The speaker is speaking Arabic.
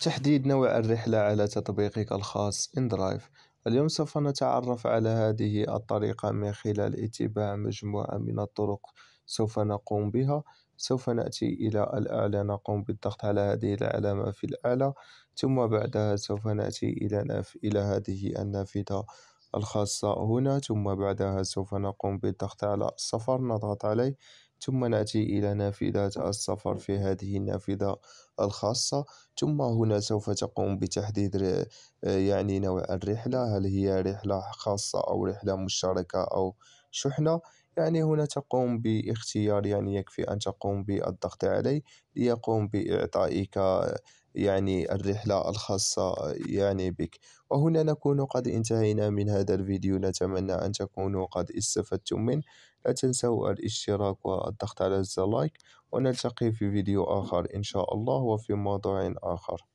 تحديد نوع الرحلة على تطبيقك الخاص إندرايف اليوم سوف نتعرف على هذه الطريقة من خلال اتباع مجموعة من الطرق سوف نقوم بها سوف نأتي إلى الأعلى نقوم بالضغط على هذه العلامة في الأعلى ثم بعدها سوف نأتي إلى نف... إلى هذه النافذة الخاصة هنا ثم بعدها سوف نقوم بالضغط على الصفر نضغط عليه ثم نأتي إلى نافذة السفر في هذه النافذة الخاصة ثم هنا سوف تقوم بتحديد يعني نوع الرحلة هل هي رحلة خاصة أو رحلة مشتركة أو شحنة يعني هنا تقوم باختيار يعني يكفي أن تقوم بالضغط عليه ليقوم بإعطائك يعني الرحلة الخاصة يعني بك وهنا نكون قد انتهينا من هذا الفيديو نتمنى أن تكونوا قد استفدتم منه لا تنسوا الاشتراك والضغط على زر لايك ونلتقي في فيديو آخر إن شاء الله وفي موضوع آخر